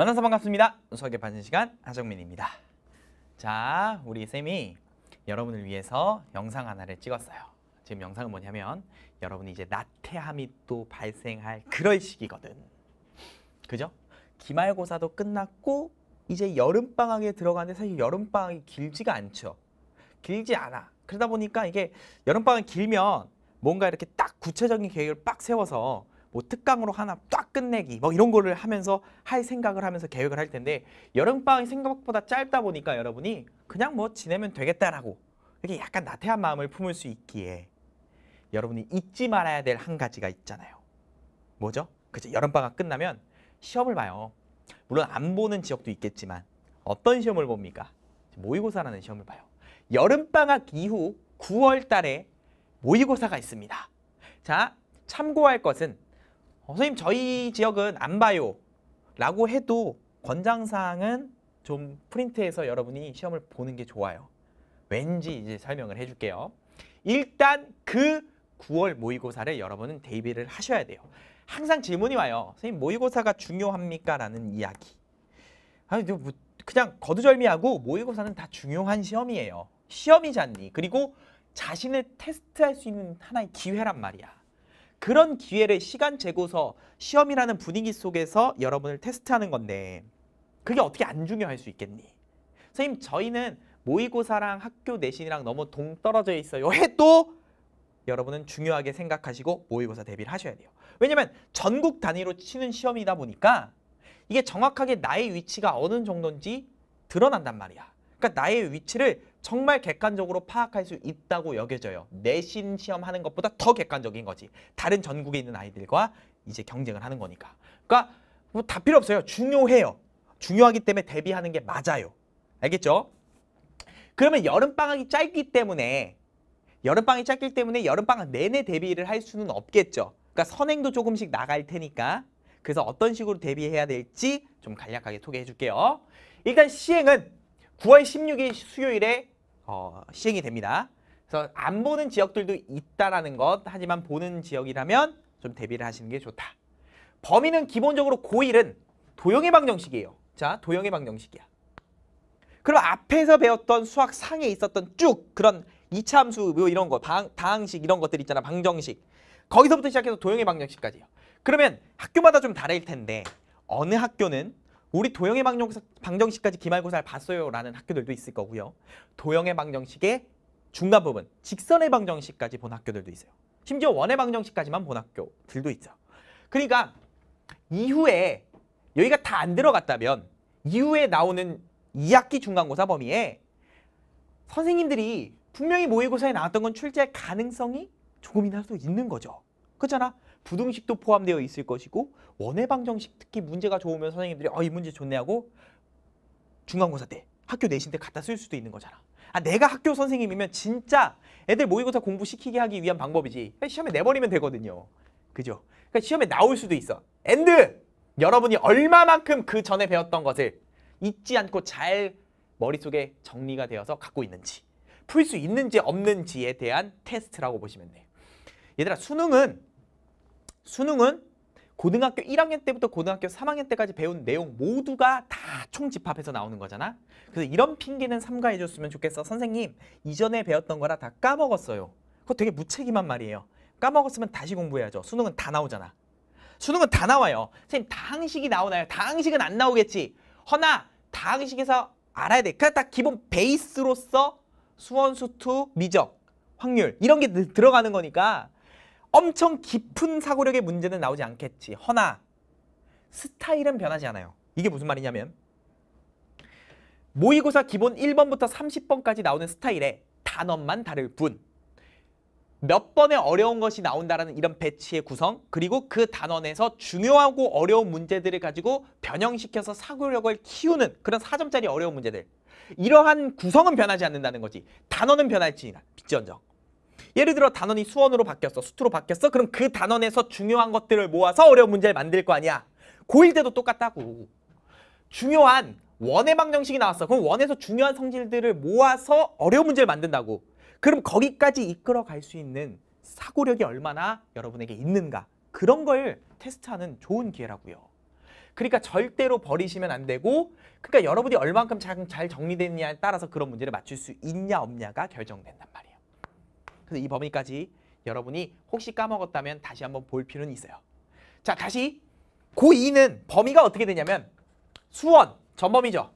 만나서 반갑습니다. 수학의 반신 시간 하정민입니다. 자, 우리 쌤이 여러분을 위해서 영상 하나를 찍었어요. 지금 영상은 뭐냐면 여러분이 이제 나태함이 또 발생할 그럴 시기거든. 그죠? 기말고사도 끝났고 이제 여름방학에 들어가는데 사실 여름방학이 길지가 않죠. 길지 않아. 그러다 보니까 이게 여름방학 이 길면 뭔가 이렇게 딱 구체적인 계획을 빡 세워서 뭐 특강으로 하나 딱 끝내기 뭐 이런 거를 하면서 할 생각을 하면서 계획을 할 텐데 여름방학이 생각보다 짧다 보니까 여러분이 그냥 뭐 지내면 되겠다라고 이렇게 약간 나태한 마음을 품을 수 있기에 여러분이 잊지 말아야 될 한 가지가 있잖아요. 뭐죠? 그죠 여름방학 끝나면 시험을 봐요. 물론 안 보는 지역도 있겠지만 어떤 시험을 봅니까? 모의고사라는 시험을 봐요. 여름방학 이후 9월 달에 모의고사가 있습니다. 자, 참고할 것은 어, 선생님 저희 지역은 안 봐요 라고 해도 권장사항은 좀 프린트해서 여러분이 시험을 보는 게 좋아요 왠지 이제 설명을 해줄게요 일단 그 9월 모의고사를 여러분은 대비를 하셔야 돼요 항상 질문이 와요 선생님 모의고사가 중요합니까? 라는 이야기 아니 뭐, 뭐 그냥 거두절미하고 모의고사는 다 중요한 시험이에요 시험이잖니 그리고 자신을 테스트할 수 있는 하나의 기회란 말이야 그런 기회를 시간 재고서 시험이라는 분위기 속에서 여러분을 테스트하는 건데 그게 어떻게 안 중요할 수 있겠니? 선생님 저희는 모의고사랑 학교 내신이랑 너무 동떨어져 있어요 해도 여러분은 중요하게 생각하시고 모의고사 대비를 하셔야 돼요. 왜냐면 전국 단위로 치는 시험이다 보니까 이게 정확하게 나의 위치가 어느 정도인지 드러난단 말이야. 그러니까 나의 위치를 정말 객관적으로 파악할 수 있다고 여겨져요. 내신 시험하는 것보다 더 객관적인 거지. 다른 전국에 있는 아이들과 이제 경쟁을 하는 거니까. 그러니까 뭐다 필요 없어요. 중요해요. 중요하기 때문에 대비하는 게 맞아요. 알겠죠? 그러면 여름방학이 짧기 때문에 여름방학이 짧기 때문에 여름방학 내내 대비를 할 수는 없겠죠. 그러니까 선행도 조금씩 나갈 테니까 그래서 어떤 식으로 대비해야 될지 좀 간략하게 소개해 줄게요. 일단 시행은 9월 16일 수요일에 어, 시행이 됩니다. 그래서 안 보는 지역들도 있다라는 것 하지만 보는 지역이라면 좀 대비를 하시는 게 좋다. 범위는 기본적으로 고1은 도형의 방정식이에요. 자, 도형의 방정식이야. 그럼 앞에서 배웠던 수학 상에 있었던 쭉 그런 이차함수 뭐 이런 거, 방, 다항식 이런 것들 있잖아, 방정식. 거기서부터 시작해서 도형의 방정식까지요. 그러면 학교마다 좀 다를 텐데 어느 학교는 우리 도형의 방정, 식까지 기말고사를 봤어요 라는 학교들도 있을 거고요. 도형의 방정식의 중간 부분, 직선의 방정식까지 본 학교들도 있어요. 심지어 원의 방정식까지만 본 학교들도 있죠. 그러니까 이후에 여기가 다 안 들어갔다면 이후에 나오는 2학기 중간고사 범위에 선생님들이 분명히 모의고사에 나왔던 건 출제할 가능성이 조금이라도 있는 거죠. 그렇잖아. 부등식도 포함되어 있을 것이고 원해방정식 특히 문제가 좋으면 선생님들이 어이 문제 좋네 하고 중간고사 때 학교 내신 때 갖다 쓸 수도 있는 거잖아. 아 내가 학교 선생님이면 진짜 애들 모의고사 공부시키게 하기 위한 방법이지. 그러니까 시험에 내버리면 되거든요. 그죠? 그러니까 시험에 나올 수도 있어. 엔드! 여러분이 얼마만큼 그 전에 배웠던 것을 잊지 않고 잘 머릿속에 정리가 되어서 갖고 있는지 풀 수 있는지 없는지에 대한 테스트라고 보시면 돼요. 얘들아 수능은 수능은 고등학교 1학년 때부터 고등학교 3학년 때까지 배운 내용 모두가 다 총집합해서 나오는 거잖아. 그래서 이런 핑계는 삼가해줬으면 좋겠어. 선생님, 이전에 배웠던 거라 다 까먹었어요. 그거 되게 무책임한 말이에요. 까먹었으면 다시 공부해야죠. 수능은 다 나오잖아. 수능은 다 나와요. 선생님, 다항식이 나오나요? 다항식은 안 나오겠지. 허나 다항식에서 알아야 돼. 그냥 그러니까 딱 기본 베이스로서 수원수투, 미적, 확률 이런 게 들어가는 거니까 엄청 깊은 사고력의 문제는 나오지 않겠지. 허나 스타일은 변하지 않아요. 이게 무슨 말이냐면 모의고사 기본 1번부터 30번까지 나오는 스타일의 단원만 다를 뿐. 몇 번의 어려운 것이 나온다라는 이런 배치의 구성 그리고 그 단원에서 중요하고 어려운 문제들을 가지고 변형시켜서 사고력을 키우는 그런 4점짜리 어려운 문제들 이러한 구성은 변하지 않는다는 거지 단어는 변할지언정 예를 들어 단원이 수원으로 바뀌었어. 수투로 바뀌었어. 그럼 그 단원에서 중요한 것들을 모아서 어려운 문제를 만들 거 아니야. 고일 때도 똑같다고. 중요한 원의 방정식이 나왔어. 그럼 원에서 중요한 성질들을 모아서 어려운 문제를 만든다고. 그럼 거기까지 이끌어 갈 수 있는 사고력이 얼마나 여러분에게 있는가. 그런 걸 테스트하는 좋은 기회라고요. 그러니까 절대로 버리시면 안 되고 그러니까 여러분이 얼만큼 잘 정리됐냐에 따라서 그런 문제를 맞출 수 있냐 없냐가 결정된단 말이에요. 그래서 이 범위까지 여러분이 혹시 까먹었다면 다시 한번 볼 필요는 있어요. 자, 다시 고2는 범위가 어떻게 되냐면 수원, 전범위죠.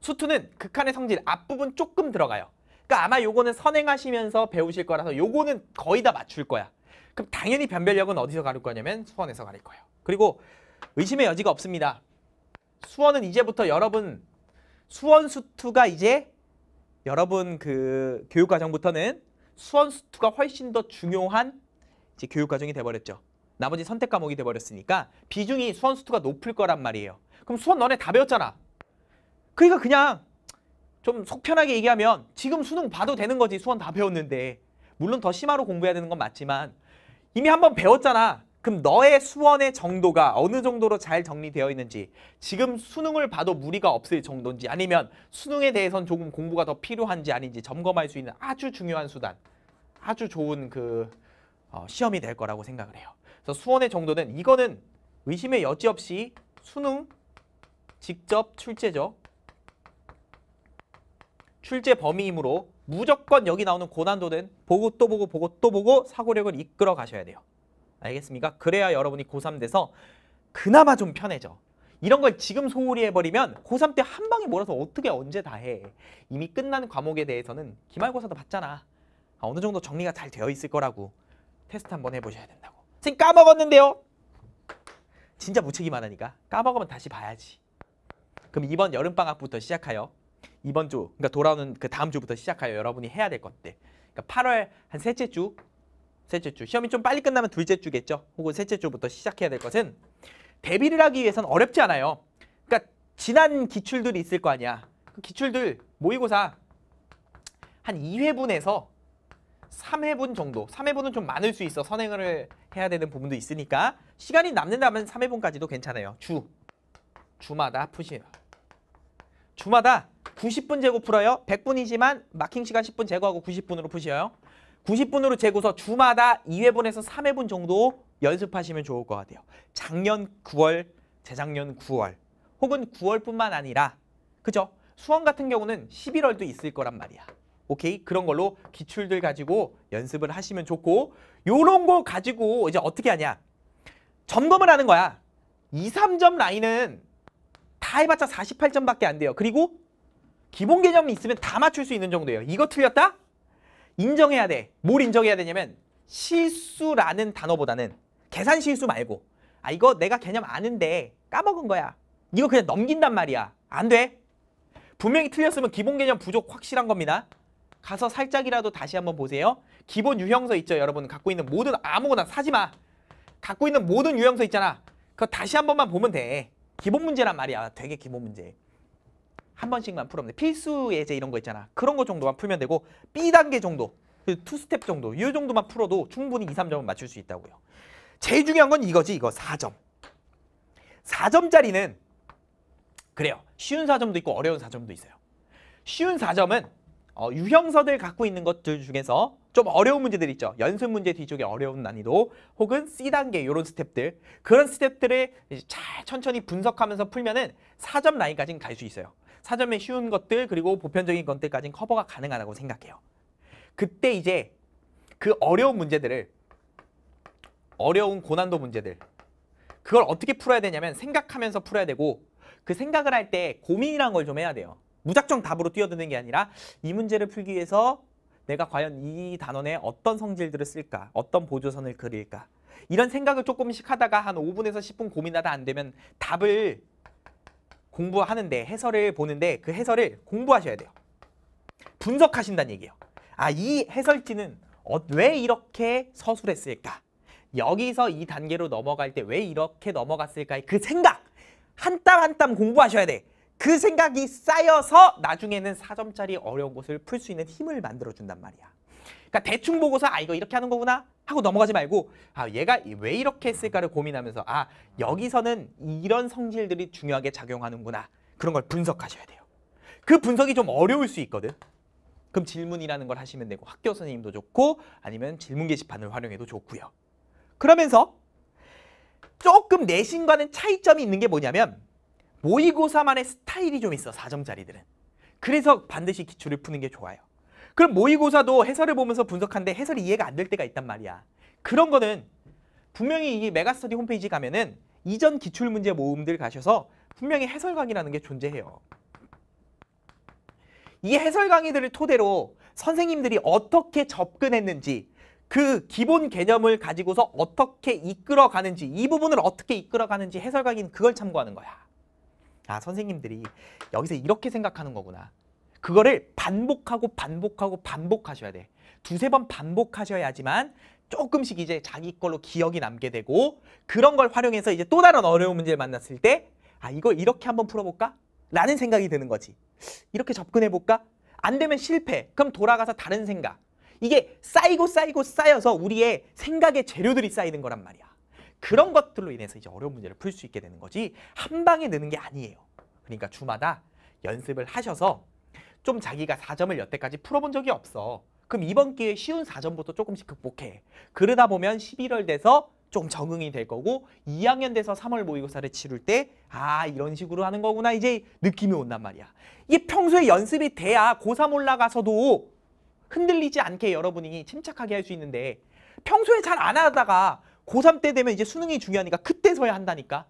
수투는 극한의 성질 앞부분 조금 들어가요. 그러니까 아마 요거는 선행하시면서 배우실 거라서 요거는 거의 다 맞출 거야. 그럼 당연히 변별력은 어디서 가릴 거냐면 수원에서 가릴 거예요. 그리고 의심의 여지가 없습니다. 수원은 이제부터 여러분 수원 수투가 이제 여러분 그 교육과정부터는 수원 수투가 훨씬 더 중요한 이제 교육 과정이 돼버렸죠. 나머지 선택 과목이 돼버렸으니까 비중이 수원 수투가 높을 거란 말이에요. 그럼 수원 너네 다 배웠잖아. 그러니까 그냥 좀 속편하게 얘기하면 지금 수능 봐도 되는 거지 수원 다 배웠는데 물론 더 심화로 공부해야 되는 건 맞지만 이미 한 번 배웠잖아. 그럼 너의 수원의 정도가 어느 정도로 잘 정리되어 있는지 지금 수능을 봐도 무리가 없을 정도인지 아니면 수능에 대해선 조금 공부가 더 필요한지 아닌지 점검할 수 있는 아주 중요한 수단 아주 좋은 그 어, 시험이 될 거라고 생각을 해요. 그래서 수원의 정도는 이거는 의심의 여지 없이 수능 직접 출제죠. 출제 범위이므로 무조건 여기 나오는 고난도는 보고 또 보고 보고 또 보고 사고력을 이끌어 가셔야 돼요. 알겠습니까? 그래야 여러분이 고3 돼서 그나마 좀 편해져. 이런 걸 지금 소홀히 해버리면 고3 때한 방에 몰아서 어떻게 언제 다 해. 이미 끝난 과목에 대해서는 기말고사도 봤잖아. 아, 어느 정도 정리가 잘 되어 있을 거라고 테스트 한번 해보셔야 된다고. 선생 까먹었는데요. 진짜 무책임하다니까 까먹으면 다시 봐야지. 그럼 이번 여름방학부터 시작하여 이번 주, 그러니까 돌아오는 그 다음 주부터 시작하여 여러분이 해야 될 것들. 그러니까 8월 한 셋째 주 셋째 주. 시험이 좀 빨리 끝나면 둘째 주겠죠. 혹은 셋째 주부터 시작해야 될 것은 대비를 하기 위해선 어렵지 않아요. 그러니까 지난 기출들이 있을 거 아니야. 그 기출들 모의고사 한 2회분에서 3회분 정도, 3회분은 좀 많을 수 있어. 선행을 해야 되는 부분도 있으니까 시간이 남는다면 3회분까지도 괜찮아요. 주, 주마다 푸시요. 주마다 90분 제곱 풀어요. 100분이지만 마킹 시간 10분 제거하고 90분으로 푸시요. 90분으로 재고서 주마다 2회분에서 3회분 정도 연습하시면 좋을 것 같아요. 작년 9월, 재작년 9월 혹은 9월뿐만 아니라 그죠? 수원 같은 경우는 11월도 있을 거란 말이야. 오케이? 그런 걸로 기출들 가지고 연습을 하시면 좋고 요런 거 가지고 이제 어떻게 하냐? 점검을 하는 거야. 2, 3점 라인은 다 해봤자 48점밖에 안 돼요. 그리고 기본 개념이 있으면 다 맞출 수 있는 정도예요. 이거 틀렸다? 인정해야 돼. 뭘 인정해야 되냐면 실수라는 단어보다는 계산 실수 말고 아 이거 내가 개념 아는데 까먹은 거야. 이거 그냥 넘긴단 말이야. 안 돼. 분명히 틀렸으면 기본 개념 부족 확실한 겁니다. 가서 살짝이라도 다시 한번 보세요. 기본 유형서 있죠, 여러분. 갖고 있는 모든 아무거나 사지 마. 갖고 있는 모든 유형서 있잖아. 그거 다시 한 번만 보면 돼. 기본 문제란 말이야. 되게 기본 문제. 한 번씩만 풀어면 돼. 필수 예제 이런 거 있잖아. 그런 거 정도만 풀면 되고 B단계 정도, 투 그 스텝 정도, 이 정도만 풀어도 충분히 2, 3점은 맞출 수 있다고요. 제일 중요한 건 이거지, 이거 4점. 4점짜리는 그래요. 쉬운 4점도 있고 어려운 4점도 있어요. 쉬운 4점은 어, 유형서들 갖고 있는 것들 중에서 좀 어려운 문제들 있죠. 연습 문제 뒤쪽에 어려운 난이도 혹은 C단계 이런 스텝들 그런 스텝들을 이제 잘 천천히 분석하면서 풀면 은 4점 라인까지는 갈 수 있어요. 사전에 쉬운 것들 그리고 보편적인 것들까지는 커버가 가능하다고 생각해요. 그때 이제 그 어려운 문제들을 어려운 고난도 문제들 그걸 어떻게 풀어야 되냐면 생각하면서 풀어야 되고 그 생각을 할 때 고민이란 걸 좀 해야 돼요. 무작정 답으로 뛰어드는 게 아니라 이 문제를 풀기 위해서 내가 과연 이 단원에 어떤 성질들을 쓸까? 어떤 보조선을 그릴까? 이런 생각을 조금씩 하다가 한 5분에서 10분 고민하다 안 되면 답을 공부하는데 해설을 보는데 그 해설을 공부하셔야 돼요. 분석하신다는 얘기예요. 아, 이 해설지는 어, 왜 이렇게 서술했을까? 여기서 이 단계로 넘어갈 때 왜 이렇게 넘어갔을까그 생각! 한 땀 한 땀 공부하셔야 돼. 그 생각이 쌓여서 나중에는 사점짜리 어려운 곳을 풀 수 있는 힘을 만들어준단 말이야. 그러니까 대충 보고서 아 이거 이렇게 하는 거구나 하고 넘어가지 말고 아 얘가 왜 이렇게 했을까를 고민하면서 아 여기서는 이런 성질들이 중요하게 작용하는구나 그런 걸 분석하셔야 돼요. 그 분석이 좀 어려울 수 있거든. 그럼 질문이라는 걸 하시면 되고 학교 선생님도 좋고 아니면 질문 게시판을 활용해도 좋고요. 그러면서 조금 내신과는 차이점이 있는 게 뭐냐면 모의고사만의 스타일이 좀 있어, 4점짜리들은. 그래서 반드시 기출을 푸는 게 좋아요. 그럼 모의고사도 해설을 보면서 분석하는데 해설이 이해가 안 될 때가 있단 말이야. 그런 거는 분명히 이 메가스터디 홈페이지 가면은 이전 기출문제 모음들 가셔서 분명히 해설 강의라는 게 존재해요. 이 해설 강의들을 토대로 선생님들이 어떻게 접근했는지 그 기본 개념을 가지고서 어떻게 이끌어가는지 이 부분을 어떻게 이끌어가는지 해설 강의는 그걸 참고하는 거야. 아 선생님들이 여기서 이렇게 생각하는 거구나. 그거를 반복하고 반복하고 반복하셔야 돼. 두세 번 반복하셔야지만 조금씩 이제 자기 걸로 기억이 남게 되고 그런 걸 활용해서 이제 또 다른 어려운 문제를 만났을 때 아, 이거 이렇게 한번 풀어볼까? 라는 생각이 드는 거지. 이렇게 접근해볼까? 안 되면 실패. 그럼 돌아가서 다른 생각. 이게 쌓이고 쌓이고 쌓여서 우리의 생각의 재료들이 쌓이는 거란 말이야. 그런 것들로 인해서 이제 어려운 문제를 풀 수 있게 되는 거지 한 방에 느는 게 아니에요. 그러니까 주마다 연습을 하셔서 좀 자기가 4점을 여태까지 풀어본 적이 없어. 그럼 이번 기회에 쉬운 4점부터 조금씩 극복해. 그러다 보면 11월 돼서 좀 적응이 될 거고 2학년 돼서 3월 모의고사를 치를 때아 이런 식으로 하는 거구나 이제 느낌이 온단 말이야. 이게 평소에 연습이 돼야 고3 올라가서도 흔들리지 않게 여러분이 침착하게 할 수 있는데 평소에 잘 안 하다가 고3 때 되면 이제 수능이 중요하니까 그때서야 한다니까.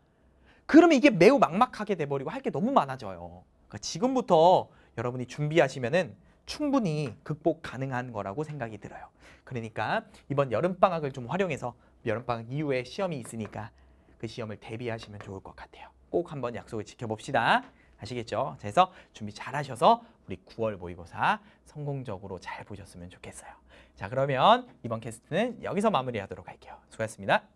그러면 이게 매우 막막하게 돼버리고 할 게 너무 많아져요. 그러니까 지금부터 여러분이 준비하시면은 충분히 극복 가능한 거라고 생각이 들어요. 그러니까 이번 여름방학을 좀 활용해서 여름방학 이후에 시험이 있으니까 그 시험을 대비하시면 좋을 것 같아요. 꼭 한번 약속을 지켜봅시다. 아시겠죠? 그래서 준비 잘 하셔서 우리 9월 모의고사 성공적으로 잘 보셨으면 좋겠어요. 자 그러면 이번 캐스트는 여기서 마무리하도록 할게요. 수고하셨습니다.